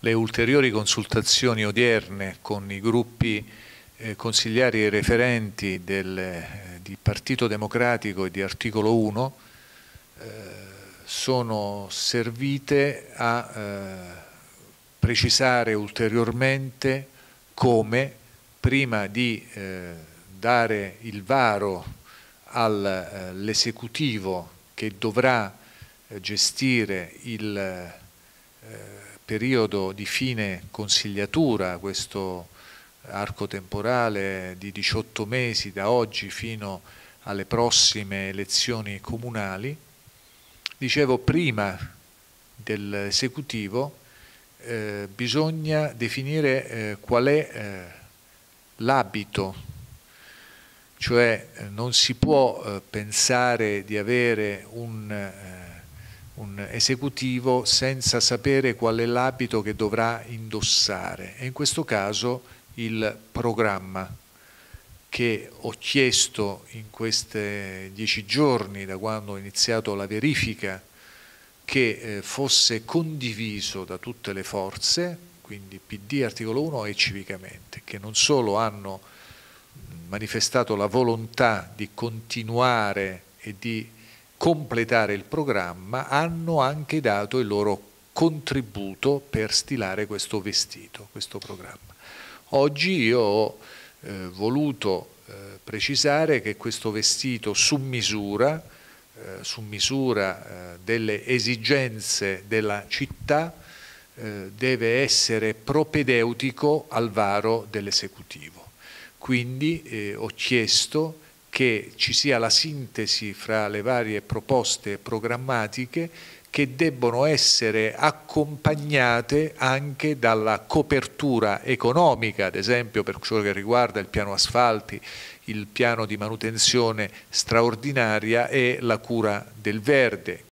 le ulteriori consultazioni odierne con i gruppi eh, consigliari e referenti del, eh, di Partito Democratico e di Articolo 1 eh, sono servite a eh, precisare ulteriormente come prima di eh, dare il varo all'esecutivo eh, che dovrà gestire il eh, periodo di fine consigliatura, questo arco temporale di 18 mesi da oggi fino alle prossime elezioni comunali, dicevo prima dell'esecutivo eh, bisogna definire eh, qual è eh, l'abito, cioè eh, non si può eh, pensare di avere un un esecutivo senza sapere qual è l'abito che dovrà indossare e in questo caso il programma che ho chiesto in questi dieci giorni da quando ho iniziato la verifica che eh, fosse condiviso da tutte le forze, quindi PD articolo 1 e civicamente, che non solo hanno manifestato la volontà di continuare e di completare il programma hanno anche dato il loro contributo per stilare questo vestito, questo programma. Oggi io ho eh, voluto eh, precisare che questo vestito su misura, eh, su misura eh, delle esigenze della città, eh, deve essere propedeutico al varo dell'esecutivo. Quindi eh, ho chiesto che ci sia la sintesi fra le varie proposte programmatiche che debbono essere accompagnate anche dalla copertura economica, ad esempio per ciò che riguarda il piano asfalti, il piano di manutenzione straordinaria e la cura del verde,